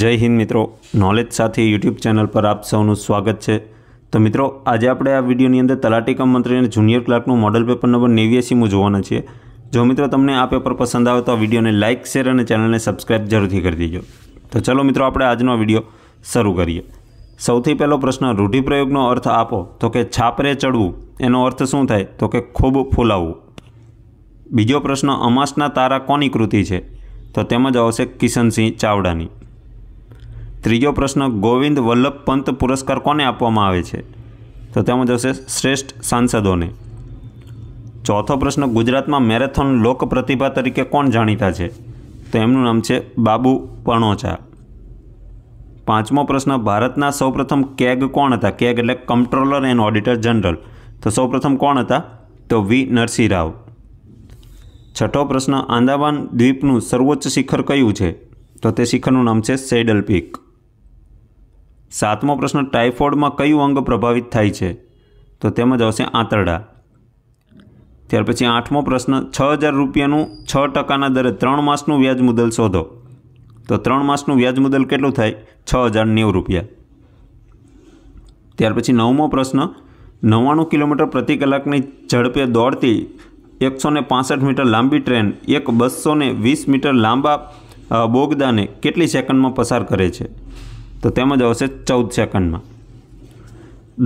જય હિન્દ મિત્રો નોલેજ સાથે યુટ્યુબ ચેનલ પર આપ સૌનું સ્વાગત છે તો મિત્રો આજે આપણે આ વિડીયોની અંદર તલાટી કમ મંત્રી અને જુનિયર ક્લાર્કનું મોડલ પેપર નંબર નેવ્યાસીમું જોવાના છીએ જો મિત્રો તમને આ પેપર પસંદ આવે તો આ વિડીયોને લાઇક શેર અને ચેનલને સબસ્ક્રાઇબ જરૂરથી કરી દેજો તો ચલો મિત્રો આપણે આજનો વિડીયો શરૂ કરીએ સૌથી પહેલો પ્રશ્ન રૂઢિપ્રયોગનો અર્થ આપો તો કે છાપરે ચડવું એનો અર્થ શું થાય તો કે ખૂબ ફૂલાવવું બીજો પ્રશ્ન અમાસના તારા કોની કૃતિ છે તો તેમાં જ આવશે કિશનસિંહ ચાવડાની ત્રીજો પ્રશ્ન ગોવિંદ વલ્લભ પંત પુરસ્કાર કોને આપવામાં આવે છે તો તેમાં જશે શ્રેષ્ઠ સાંસદોને ચોથો પ્રશ્ન ગુજરાતમાં મેરેથોન લોક પ્રતિભા તરીકે કોણ જાણીતા છે તો એમનું નામ છે બાબુ પણોચા પાંચમો પ્રશ્ન ભારતના સૌપ્રથમ કેગ કોણ હતા કેગ એટલે કંટ્રોલર એન્ડ ઓડિટર જનરલ તો સૌપ્રથમ કોણ હતા તો વી નરસિંહ રાવ છઠ્ઠો પ્રશ્ન આંદામાન દ્વીપનું સર્વોચ્ચ શિખર કયું છે તો તે શિખરનું નામ છે સેડલ પીક સાતમો પ્રશ્ન ટાઇફોઇડમાં કયું અંગ પ્રભાવિત થાય છે તો તેમાં જ આવશે આંતરડા ત્યાર પછી આઠમો પ્રશ્ન છ હજાર રૂપિયાનું છ ટકાના દરે ત્રણ માસનું વ્યાજ મુદ્દલ શોધો તો ત્રણ માસનું વ્યાજ મુદ્દલ કેટલું થાય છ હજાર નેવું રૂપિયા ત્યાર પછી નવમો પ્રશ્ન નવ્વાણું કિલોમીટર પ્રતિ કલાકની ઝડપે દોડતી એકસો ને પાસઠ મીટર લાંબી ટ્રેન એક બસો વીસ મીટર લાંબા બોગદાને કેટલી સેકન્ડમાં પસાર કરે છે તો તેમાં આવશે ચૌદ સેકન્ડમાં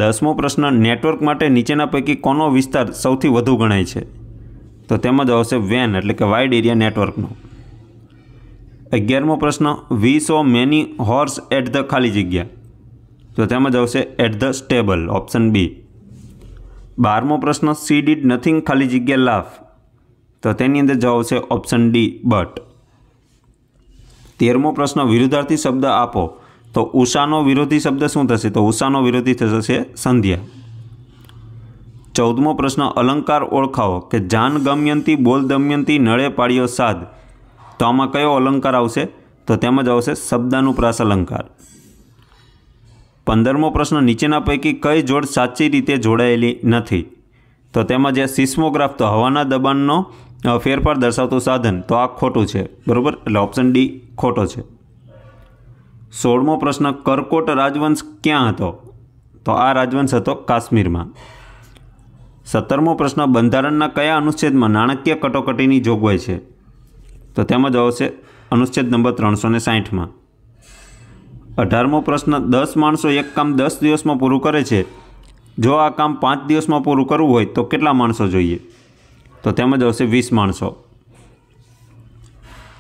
દસમો પ્રશ્ન નેટવર્ક માટે નીચેના પૈકી કોનો વિસ્તાર સૌથી વધુ ગણાય છે તો તેમાં આવશે વેન એટલે કે વાઇડ એરિયા નેટવર્કનો અગિયારમો પ્રશ્ન we saw many horse at the ખાલી જગ્યા તો તેમાં જ આવશે at the stable option B બારમો પ્રશ્ન સી ડીડ નથિંગ ખાલી જગ્યા લાફ તો તેની અંદર જવાબ આવશે ઓપ્શન ડી બટ તેરમો પ્રશ્ન વિરુદ્ધાર્થી શબ્દ આપો તો ઉષાનો વિરોધી શબ્દ શું થશે તો ઉષાનો વિરોધી થશે સંધ્યા ચૌદમો પ્રશ્ન અલંકાર ઓળખાવો કે જાન ગમ્યંતી બોલ દમયંતી નળે પાડ્યો સાદ તો આમાં કયો અલંકાર આવશે તો તેમાં જ આવશે શબ્દાનુપ્રાસ અલંકાર પંદરમો પ્રશ્ન નીચેના પૈકી કઈ જોડ સાચી રીતે જોડાયેલી નથી તો તેમાં જે સિસ્મોગ્રાફ તો હવાના દબાણનો ફેરફાર દર્શાવતું સાધન તો આ ખોટું છે બરાબર એટલે ઓપ્શન ડી ખોટો છે સોળમો પ્રશ્ન કરકોટ રાજવંશ ક્યાં હતો તો આ રાજવંશ હતો કાશ્મીરમાં સત્તરમો પ્રશ્ન બંધારણના કયા અનુચ્છેદમાં નાણાકીય કટોકટીની જોગવાઈ છે તો તેમાં આવશે અનુચ્છેદ નંબર ત્રણસો ને સાહીઠમાં અઢારમો પ્રશ્ન દસ માણસો એક કામ દસ દિવસમાં પૂરું કરે છે જો આ કામ પાંચ દિવસમાં પૂરું કરવું હોય તો કેટલા માણસો જોઈએ તો તેમાં આવશે વીસ માણસો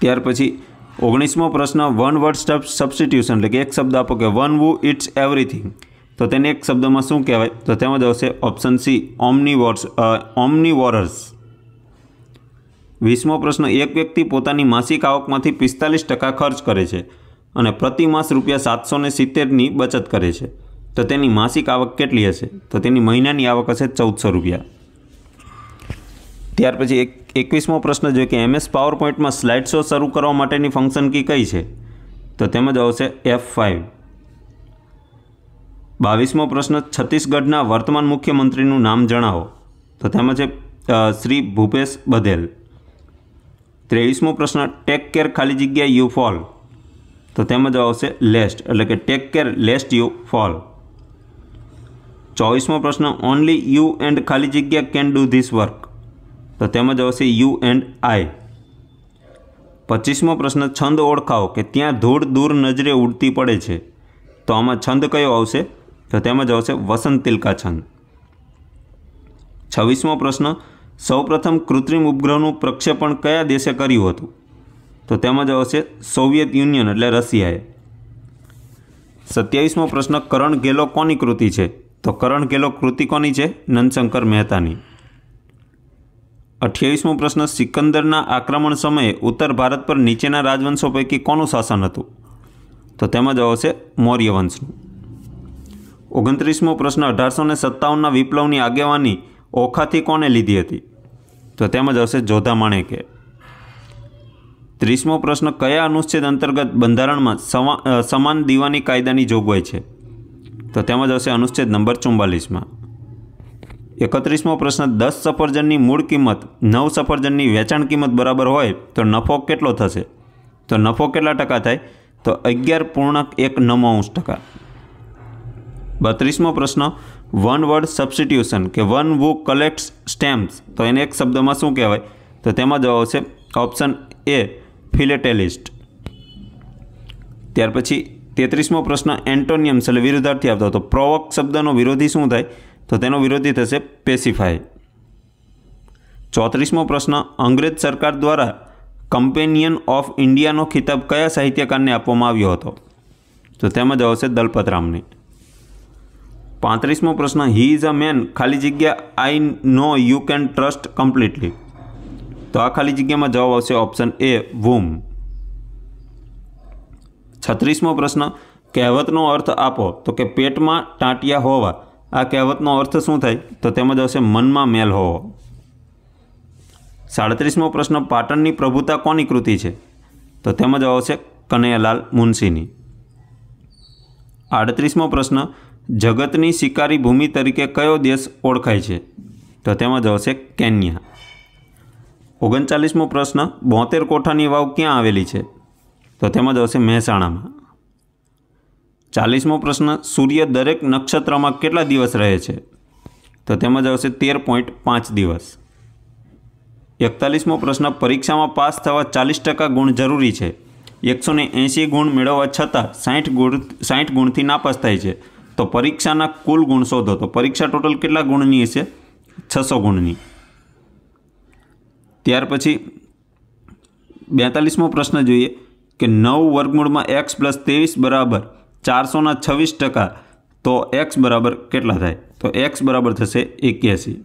ત્યાર પછી ઓગણીસમો પ્રશ્ન વન વર્ડ સબસ્ટિટ્યુશન એટલે કે એક શબ્દ આપો કે વન વુ ઇટ્સ એવરીથિંગ તો તેને એક શબ્દમાં શું કહેવાય તો તેમાં આવશે option C omnivores omnivores વીસમો પ્રશ્ન એક વ્યક્તિ પોતાની માસિક આવકમાંથી પિસ્તાલીસ ટકા ખર્ચ કરે છે અને પ્રતિ માસ રૂપિયા સાતસો ને સિત્તેરની બચત કરે છે તો તેની માસિક આવક કેટલી હશે તો તેની મહિનાની આવક હશે ચૌદસો રૂપિયા ત્યાર પછી એક એકવીસમો પ્રશ્ન જોઈએ કે એમએસ પાવર પોઈન્ટમાં સ્લાઇડ શો શરૂ કરવા માટેની ફંક્શન કી કઈ છે તો તેમાં આવશે એફ ફાઇવ બાવીસમો પ્રશ્ન છત્તીસગઢના વર્તમાન મુખ્યમંત્રીનું નામ જણાવો તો તેમાં છે શ્રી ભૂપેશ બધેલ ત્રેવીસમો પ્રશ્ન ટેક કેર ખાલી જગ્યા યુ ફોલ તો તેમાં આવશે લેસ્ટ એટલે કે take care lest you fall ચોવીસમો પ્રશ્ન ઓનલી યુ એન્ડ ખાલી જગ્યા કેન ડૂ ધીસ વર્ક તો તેમાં જવાબ યુ એન્ડ આઈ પચીસમો પ્રશ્ન છંદ ઓળખાવો કે ત્યાં ધૂળ દૂર નજરે ઉડતી પડે છે તો આમાં છંદ કયો આવશે તો તેમાં જવાબ વસંત તિલકા છંદ છવ્વીસમો પ્રશ્ન સૌપ્રથમ કૃત્રિમ ઉપગ્રહનું પ્રક્ષેપણ કયા દેશે કર્યું હતું તો તેમાં જવાબ છે સોવિયત યુનિયન એટલે રશિયાએ સત્યાવીસમો પ્રશ્ન કરણ ગેલો કોની કૃતિ છે તો કરણ ગેલો કૃતિ કોની છે નંદશંકર મહેતાની અઠ્યાવીસમો પ્રશ્ન સિકંદરના આક્રમણ સમયે ઉત્તર ભારત પર નીચેના રાજવંશો પૈકી કોનું શાસન હતું તો તેમાં જવાબ છે મૌર્ય વંશનું ઓગણત્રીસમો પ્રશ્ન અઢારસો ને સત્તાવનના વિપ્લવની આગેવાની ઓખાથી કોને લીધી હતી તો તેમાં જવાબ છે જોધા માણેકે ત્રીસમો પ્રશ્ન કયા અનુચ્છેદ અંતર્ગત બંધારણમાં સમાન દીવાની કાયદાની જોગવાઈ છે તો તેમાં જવાબ છે અનુચ્છેદ નંબર ચુમ્બાલીસમાં એકત્રીસમો પ્રશ્ન દસ સફરજનની મૂળ કિંમત નવ સફરજનની વેચાણ કિંમત બરાબર હોય તો નફો કેટલો થશે તો નફો કેટલા ટકા થાય તો અગિયાર પૂર્ણક એક નવ્વાંશ ટકા બત્રીસમો પ્રશ્ન વન વર્ડ સબસ્ટિટ્યુશન કે વન વુ કલેક્ટ્સ સ્ટેમ્પ્સ તો એને એક શબ્દમાં શું કહેવાય તો તેમાં જવાબ આવશે ઓપ્શન એ ફિલેટેલિસ્ટ ત્યાર પછી તેત્રીસમો પ્રશ્ન એન્ટોનિયમ્સ એટલે વિરોધાર્થી આવતો હતો પ્રોવક શબ્દનો વિરોધી શું થાય તો તેનો વિરોધી થશે પેસિફાય ચોત્રીસમો પ્રશ્ન અંગ્રેજ સરકાર દ્વારા કમ્પેનિયન ઓફ ઇન્ડિયાનો ખિતાબ કયા સાહિત્યકારને આપવામાં આવ્યો હતો તો તેમાં જ આવશે દલપતરામને પાંત્રીસમો પ્રશ્ન હી ઇઝ અ મેન ખાલી જગ્યા I know you can trust completely તો આ ખાલી જગ્યામાં જવાબ આવશે ઓપ્શન એ વુમ છત્રીસમો પ્રશ્ન કહેવતનો અર્થ આપો તો કે પેટમાં ટાંટિયા હોવા આ કહેવતનો અર્થ શું થાય તો તેમાં આવશે મનમાં મેલ હોવો સાડત્રીસમો પ્રશ્ન પાટણની પ્રભુતા કોની કૃતિ છે તો તેમાં આવશે કનૈયાલાલ મુનશીની આડત્રીસમો પ્રશ્ન જગતની શિકારી ભૂમિ તરીકે કયો દેશ ઓળખાય છે તો તેમાં આવશે કેન્યા ઓગણચાલીસમો પ્રશ્ન બોતેર કોઠાની વાવ ક્યાં આવેલી છે તો તેમાં આવશે મહેસાણામાં ચાલીસમો પ્રશ્ન સૂર્ય દરેક નક્ષત્રમાં કેટલા દિવસ રહે છે તો તેમાં જ આવશે તેર પોઈન્ટ પાંચ દિવસ એકતાલીસમો પ્રશ્ન પરીક્ષામાં પાસ થવા ચાલીસ ટકા ગુણ જરૂરી છે એકસો ને એંશી ગુણ મેળવવા છતાં સાઠ ગુણ સાઠ ગુણથી નાપાસ થાય છે તો પરીક્ષાના કુલ ગુણ શોધો તો પરીક્ષા ટોટલ કેટલા ગુણની હશે છસો ગુણની ત્યાર પછી બેતાલીસમો પ્રશ્ન જોઈએ કે નવ વર્ગમૂળમાં એક્સ પ્લસ ત્રેવીસ બરાબર ચારસોના છવ્વીસ ટકા તો એક્સ બરાબર કેટલા થાય તો એક્સ બરાબર થશે એક્યાસી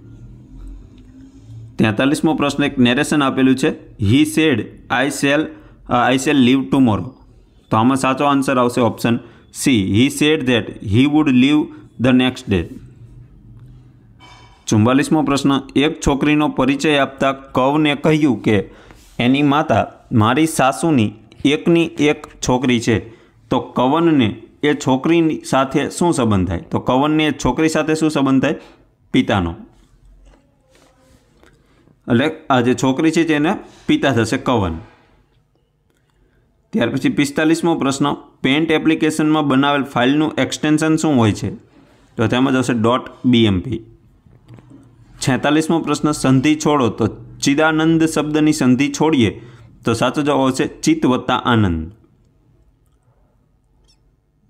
તેતાલીસમો પ્રશ્ન એક નેરેશન આપેલું છે he said I shall I shall leave tomorrow તો આમાં સાચો આન્સર આવશે option C he said that he would leave the next day ચુમ્બાલીસમો પ્રશ્ન એક છોકરીનો પરિચય આપતા કવને કહ્યું કે એની માતા મારી સાસુની એકની એક છોકરી છે તો કવનને એ છોકરી સાથે શું સંબંધ થાય તો કવનને છોકરી સાથે શું સંબંધ થાય પિતાનો એટલે આ જે છોકરી છે તેના પિતા થશે કવન ત્યાર પછી પિસ્તાલીસમો પ્રશ્ન પેન્ટ એપ્લિકેશનમાં બનાવેલ ફાઇલનું એક્સટેન્શન શું હોય છે તો તેમાં જશે ડોટ બીએમપી છેતાલીસમો પ્રશ્ન સંધિ છોડો તો ચિદાનંદ શબ્દની સંધિ છોડીએ તો સાચો જવાબ આવશે ચિત્ત વત્તા આનંદ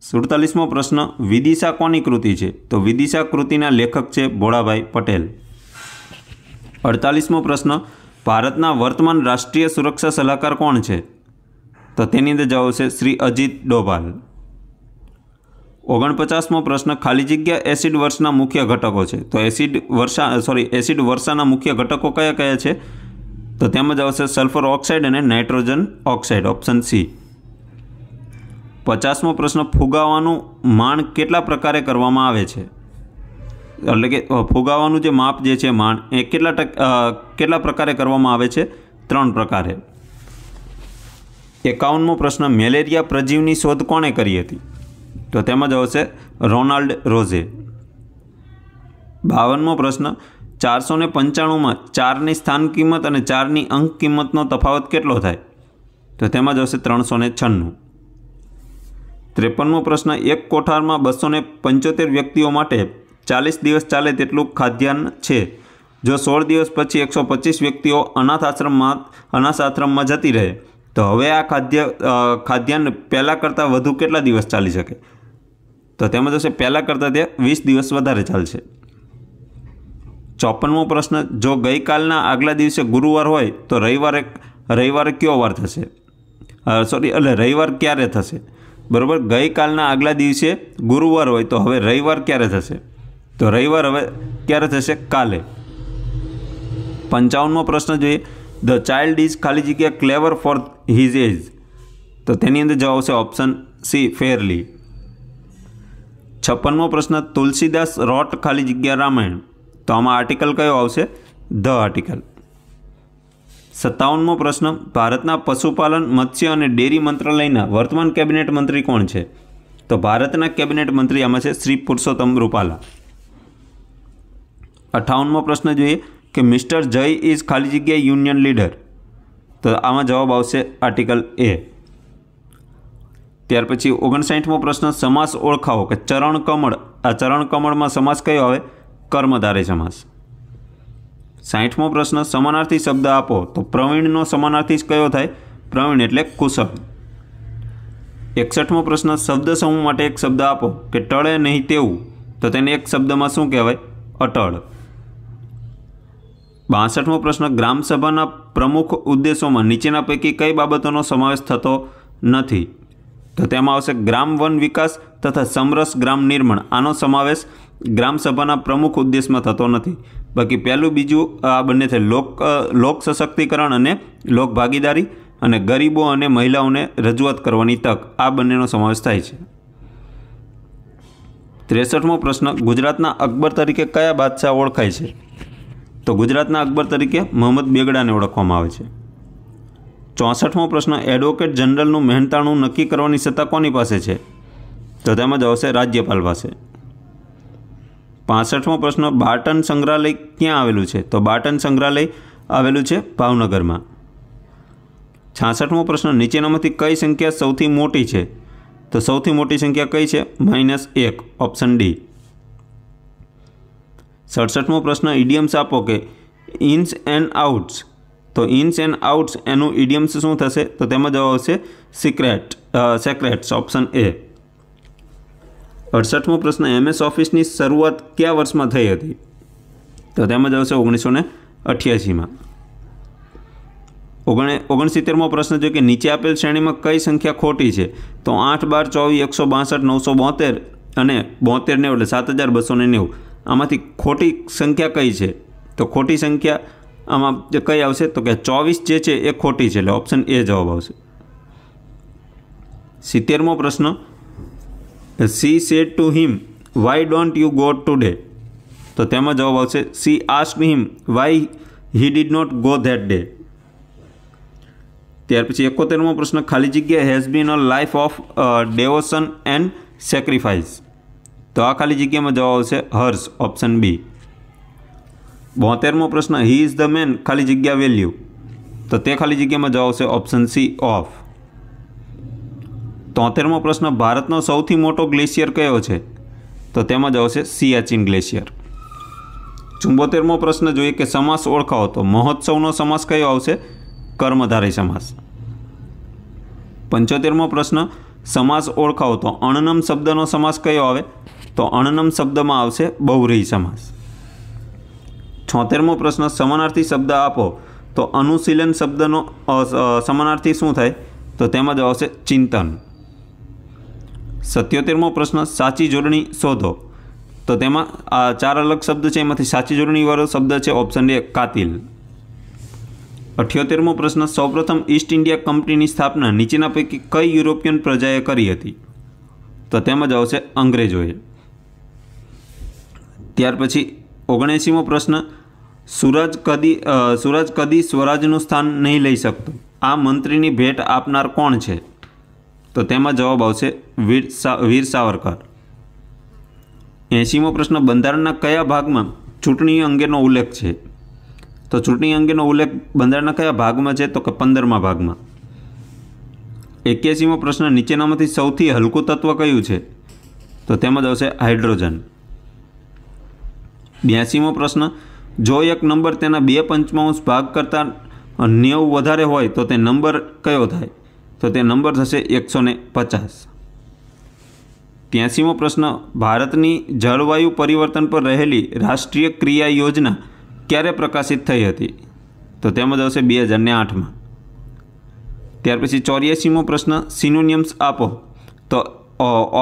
સુડતાલીસમો પ્રશ્ન વિદિશા કોની કૃતિ છે તો વિદિશા કૃતિના લેખક છે ભોળાભાઈ પટેલ અડતાલીસમો પ્રશ્ન ભારતના વર્તમાન રાષ્ટ્રીય સુરક્ષા સલાહકાર કોણ છે તો તેની અંદર જવાબ છે શ્રી અજીત ડોભાલ ઓગણપચાસમો પ્રશ્ન ખાલી જગ્યા એસિડ વર્ષના મુખ્ય ઘટકો છે તો એસિડ વર્ષા સોરી એસિડ વર્ષાના મુખ્ય ઘટકો કયા કયા છે તો તેમાં જ આવશે સલ્ફર ઓક્સાઇડ અને નાઇટ્રોજન ઓક્સાઇડ ઓપ્શન સી પચાસમો પ્રશ્ન ફુગાવાનું માણ કેટલા પ્રકારે કરવામાં આવે છે એટલે કે ફુગાવાનું જે માપ જે છે માણ એ કેટલા ટક કેટલા પ્રકારે કરવામાં આવે છે ત્રણ પ્રકારે એકાવનમો પ્રશ્ન મેલેરિયા પ્રજીવની શોધ કોણે કરી હતી તો તેમાં જ આવશે રોનાલ્ડ રોઝે બાવનમો પ્રશ્ન ચારસો ને પંચાણુંમાં ચારની સ્થાન કિંમત અને ચારની અંક કિંમતનો તફાવત કેટલો થાય તો તેમાં જ આવશે ત્રણસો છન્નું ત્રેપનમો પ્રશ્ન એક કોઠારમાં બસો પંચોતેર વ્યક્તિઓ માટે ચાલીસ દિવસ ચાલે તેટલું ખાદ્યાન્ન છે જો સોળ દિવસ પછી એકસો પચીસ વ્યક્તિઓ અનાથ આશ્રમમાં અનાથ આશ્રમમાં જતી રહે તો હવે આ ખાદ્ય ખાદ્યાન્ન પહેલાં કરતાં વધુ કેટલા દિવસ ચાલી શકે તો તેમાં જશે પહેલાં કરતાં તે વીસ દિવસ વધારે ચાલશે ચોપનમો પ્રશ્ન જો ગઈકાલના આગલા દિવસે ગુરુવાર હોય તો રવિવારે રવિવારે કયો વાર થશે સોરી એટલે રવિવાર ક્યારે થશે બરાબર ગઈકાલના આગલા દિવસે ગુરુવાર હોય તો હવે રવિવાર ક્યારે થશે તો રવિવાર હવે ક્યારે થશે કાલે પંચાવનમો પ્રશ્ન જોઈએ ધ ચાઇલ્ડ ઇઝ ખાલી જગ્યા ક્લેવર ફોર હિઝ એજ તો તેની અંદર જવાબ આવશે ઓપ્શન સી ફેરલી છપ્પનમો પ્રશ્ન તુલસીદાસ રોટ ખાલી જગ્યા રામાયણ તો આમાં આર્ટિકલ કયો આવશે ધ આર્ટિકલ સત્તાવનમો પ્રશ્ન ભારતના પશુપાલન મત્સ્ય અને ડેરી મંત્રાલયના વર્તમાન કેબિનેટ મંત્રી કોણ છે તો ભારતના કેબિનેટ મંત્રી આમાં છે શ્રી પુરુષોત્તમ રૂપાલા અઠાવનમો પ્રશ્ન જોઈએ કે મિસ્ટર જય ઇઝ ખાલી જગ્યા યુનિયન લીડર તો આમાં જવાબ આવશે આર્ટિકલ એ ત્યાર પછી ઓગણસાઠમો પ્રશ્ન સમાસ ઓળખાવો કે ચરણ કમળ આ ચરણ કમળમાં સમાસ કયો આવે કર્મધારે સમાસ સાહીઠમો પ્રશ્ન સમાનાર્થી શબ્દ આપો તો પ્રવીણનો સમાનાર્થી કયો થાય પ્રવીણ એટલે કુશળ એકસઠમો પ્રશ્ન શબ્દ સમૂહ માટે એક શબ્દ આપો કે ટળે નહીં તેવું તો તેને એક શબ્દમાં શું કહેવાય અટળ બાસઠમો પ્રશ્ન ગ્રામસભાના પ્રમુખ ઉદ્દેશોમાં નીચેના પૈકી કઈ બાબતોનો સમાવેશ થતો નથી તો તેમાં આવશે ગ્રામ વન વિકાસ તથા સમરસ ગ્રામ નિર્માણ આનો સમાવેશ ગ્રામસભાના પ્રમુખ ઉદ્દેશમાં થતો નથી બાકી પહેલું બીજું આ બંને છે લોક લોક સશક્તિકરણ અને લોક ભાગીદારી અને ગરીબો અને મહિલાઓને રજૂઆત કરવાની તક આ બંનેનો સમાવેશ થાય છે ત્રેસઠમો પ્રશ્ન ગુજરાતના અકબર તરીકે કયા બાદશાહ ઓળખાય છે તો ગુજરાતના અકબર તરીકે મોહમ્મદ બેગડાને ઓળખવામાં આવે છે ચોસઠમો પ્રશ્ન એડવોકેટ જનરલનું મહેનતાણું નક્કી કરવાની સત્તા કોની પાસે છે તો તેમાં જવાબ આવશે રાજ્યપાલ પાસે પાસઠમો પ્રશ્ન બાટન સંગ્રહાલય ક્યાં આવેલું છે તો બાટન સંગ્રહાલય આવેલું છે ભાવનગરમાં છાસઠમો પ્રશ્ન નીચેનામાંથી કઈ સંખ્યા સૌથી મોટી છે તો સૌથી મોટી સંખ્યા કઈ છે માઇનસ એક ઓપ્શન ડી સડસઠમો પ્રશ્ન ઇડિયમ્સ આપો કે ઇન્સ એન્ડ આઉટ્સ તો ઇન્સ એન્ડ આઉટ્સ એનું ઇડિયમ્સ શું થશે તો તેમાં જવાબ આવશે સિક્રેટ સેક્રેટ્સ ઓપ્શન એ અડસઠમો પ્રશ્ન એમએસ ઓફિસની શરૂઆત કયા વર્ષમાં થઈ હતી તો તેમાં આવશે ઓગણીસો ને અઠ્યાસીમાં ઓગણ ઓગણસિત્તેરમો પ્રશ્ન જો કે નીચે આપેલ શ્રેણીમાં કઈ સંખ્યા ખોટી છે તો આઠ બાર ચોવીસ એકસો બાસઠ નવસો બોતેર અને બોતેર નેવું એટલે સાત હજાર બસો ને નેવું આમાંથી ખોટી સંખ્યા કઈ છે તો ખોટી સંખ્યા આમાં કઈ આવશે તો કે ચોવીસ જે છે એ ખોટી છે એટલે ઓપ્શન એ જવાબ આવશે સિત્તેરમો પ્રશ્ન she said to him why don't you go today तो तेम जवाब आी ask him why he did not go that day त्यार एकोतेरमो प्रश्न खाली जगह has been a life of devotion and sacrifice तो आ खाली जगह में जवाब आर्स ऑप्शन बी बोतेरमो प्रश्न ही इज द मेन खाली जगह वेल्यू तो खाली जगह में जवाब ऑप्शन सी ऑफ તોતેરમો પ્રશ્ન ભારતનો સૌથી મોટો ગ્લેશિયર કયો છે તો તેમાં જ આવશે સિયાચીન ગ્લેશિયર ચુંબોતેરમો પ્રશ્ન જોઈએ કે સમાસ ઓળખાવો તો મહોત્સવનો સમાસ કયો આવશે કર્મધારી સમાસ પંચોતેરમો પ્રશ્ન સમાસ ઓળખાવો તો અણનમ શબ્દનો સમાસ કયો આવે તો અણનમ શબ્દમાં આવશે બહુરી સમાસ છોતેરમો પ્રશ્ન સમાનાર્થી શબ્દ આપો તો અનુશીલન શબ્દનો સમાનાર્થી શું થાય તો તેમાં જ આવશે ચિંતન સત્યોતેરમો પ્રશ્ન સાચી જોડણી શોધો તો તેમાં આ ચાર અલગ શબ્દ છે એમાંથી સાચી જોડણીવાળો શબ્દ છે ઓપ્શન એ કાતિલ અઠ્યોતેરમો પ્રશ્ન સૌપ્રથમ ઈસ્ટ ઇન્ડિયા કંપનીની સ્થાપના નીચેના પૈકી કઈ યુરોપિયન પ્રજાએ કરી હતી તો તેમાં જ આવશે અંગ્રેજોએ ત્યાર પછી ઓગણએંશીમો પ્રશ્ન સુરજ કદી સુરજ કદી સ્વરાજનું સ્થાન નહીં લઈ શકતો આ મંત્રીની ભેટ આપનાર કોણ છે તો તેમાં જવાબ આવશે વીર વીર સાવરકર એંશીમો પ્રશ્ન બંધારણના કયા ભાગમાં ચૂંટણી અંગેનો ઉલ્લેખ છે તો ચૂંટણી અંગેનો ઉલ્લેખ બંધારણના કયા ભાગમાં છે તો કે પંદરમા ભાગમાં એક્યાસીમો પ્રશ્ન નીચેનામાંથી સૌથી હલકું તત્વ કયું છે તો તેમાં જ આવશે હાઇડ્રોજન બ્યાસીમો પ્રશ્ન જો એક નંબર તેના બે પંચમાંશ ભાગ કરતાં નેવું વધારે હોય તો તે નંબર કયો થાય તો તે નંબર થશે એકસો ને પચાસ ત્યાસીમો પ્રશ્ન ભારતની જળવાયુ પરિવર્તન પર રહેલી રાષ્ટ્રીય ક્રિયા યોજના ક્યારે પ્રકાશિત થઈ હતી તો તેમાં આવશે બે હજારને આઠમાં ત્યાર પછી ચોર્યાસીમો પ્રશ્ન સિનોનિયમ્સ આપો તો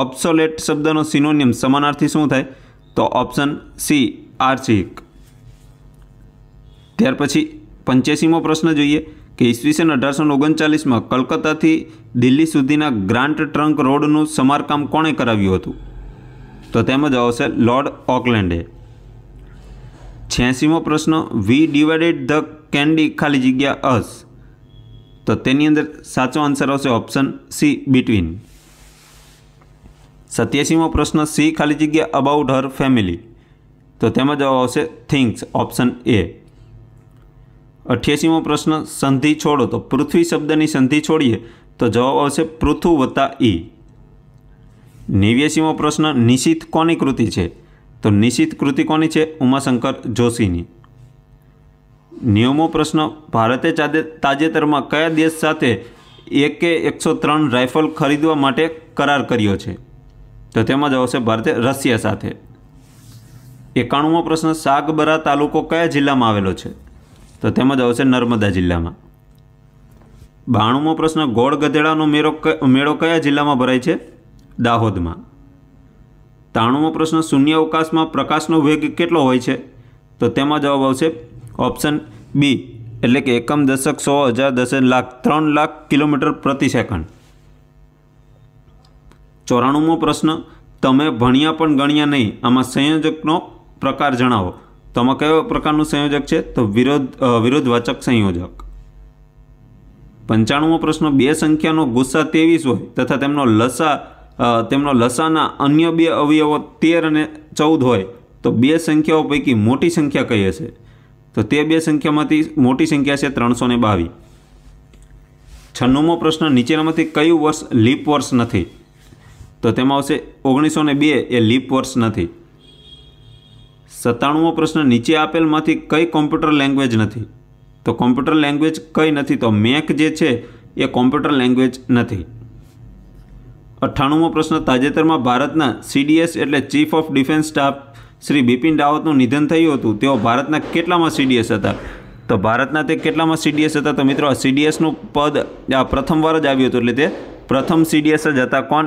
ઓપ્સોલેટ શબ્દનો સિનોનિયમ સમાનાર્થી શું થાય તો ઓપ્શન સી આર્ચિક ત્યાર પછી પંચ્યાસીમો પ્રશ્ન જોઈએ કે ઈસવીસન અઢારસો ઓગણચાલીસમાં કલકત્તાથી દિલ્હી સુધીના ગ્રાન્ટ ટ્રંક રોડનું સમારકામ કોણે કરાવ્યું હતું તો તેમાં તેમજ આવશે લોર્ડ ઓકલેન્ડે છ્યાસીમો પ્રશ્ન વી ડિવાઇડેડ ધ કેન્ડી ખાલી જગ્યા અસ તો તેની અંદર સાચો આન્સર આવશે ઓપ્શન સી બિટવીન સત્યાસીમો પ્રશ્ન સી ખાલી જગ્યા અબાઉટ હર ફેમિલી તો તેમાં જવાબ આવશે થિંગ્સ ઓપ્શન એ અઠ્યાસીમો પ્રશ્ન સંધિ છોડો તો પૃથ્વી શબ્દની સંધિ છોડીએ તો જવાબ આવશે પૃથુ વત્તા ઈ નેવ્યાસીમો પ્રશ્ન નિશિત કોની કૃતિ છે તો નિશિત કૃતિ કોની છે ઉમાશંકર જોશીની નિયમો પ્રશ્ન ભારતે તાજેતરમાં કયા દેશ સાથે એકે એકસો ત્રણ રાઇફલ ખરીદવા માટે કરાર કર્યો છે તો તેમાં જ આવશે ભારતે રશિયા સાથે એકાણુંમો પ્રશ્ન સાગબરા તાલુકો કયા જિલ્લામાં આવેલો છે તો તેમાં જ આવશે નર્મદા જિલ્લામાં બાણુંમો પ્રશ્ન ગોળ ગધેડાનો મેળો મેળો કયા જિલ્લામાં ભરાય છે દાહોદમાં ત્રાણુંમો પ્રશ્ન શૂન્ય અવકાશમાં પ્રકાશનો વેગ કેટલો હોય છે તો તેમાં જવાબ આવશે ઓપ્શન બી એટલે કે એકમ દશક સો હજાર દસ લાખ ત્રણ લાખ કિલોમીટર પ્રતિ સેકન્ડ ચોરાણુંમો પ્રશ્ન તમે ભણ્યા પણ ગણ્યા નહીં આમાં સંયોજકનો પ્રકાર જણાવો તો આમાં કયો પ્રકારનું સંયોજક છે તો વિરોધ વિરોધવાચક સંયોજક પંચાણુમો પ્રશ્ન બે સંખ્યાનો ગુસ્સા ત્રેવીસ હોય તથા તેમનો લસા તેમનો લસાના અન્ય બે અવયવો તેર અને ચૌદ હોય તો બે સંખ્યાઓ પૈકી મોટી સંખ્યા કહીએ છે તો તે બે સંખ્યામાંથી મોટી સંખ્યા છે ત્રણસો ને બાવીસ છન્નુંમો પ્રશ્ન નીચેનામાંથી કયું વર્ષ લીપ વર્ષ નથી તો તેમાં આવશે ઓગણીસો ને બે એ લીપ વર્ષ નથી સત્તાણુંમો પ્રશ્ન નીચે આપેલમાંથી કઈ કોમ્પ્યુટર લેંગ્વેજ નથી તો કોમ્પ્યુટર લેંગ્વેજ કઈ નથી તો મેક જે છે એ કોમ્પ્યુટર લેંગ્વેજ નથી અઠ્ઠાણુંમો પ્રશ્ન તાજેતરમાં ભારતના સીડીએસ એટલે chief of defence staff Shri Bipin રાવતનું નિધન થયું હતું તેઓ ભારતના કેટલામાં સીડીએસ હતા તો ભારતના તે કેટલામાં સીડીએસ હતા તો મિત્રો આ સીડીએસનું પદ આ પ્રથમવાર જ આવ્યું હતું એટલે તે પ્રથમ સીડીએસ જ હતા કોણ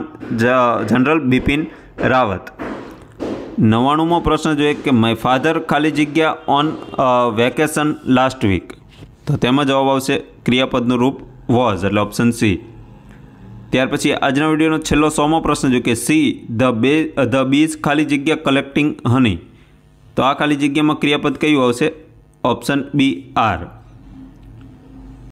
જનરલ બિપિન રાવત નવ્વાણુંમો પ્રશ્ન જોઈએ કે માય ફાધર ખાલી જગ્યા ઓન વેકેશન લાસ્ટ વીક તો તેમાં જવાબ આવશે ક્રિયાપદનું રૂપ વોઝ એટલે ઓપ્શન સી ત્યાર પછી આજના વિડીયોનો છેલ્લો સોમો પ્રશ્ન જો કે સી ધ બે ધ બીઝ ખાલી જગ્યા કલેક્ટિંગ હની તો આ ખાલી જગ્યામાં ક્રિયાપદ કયું આવશે ઓપ્શન બી આર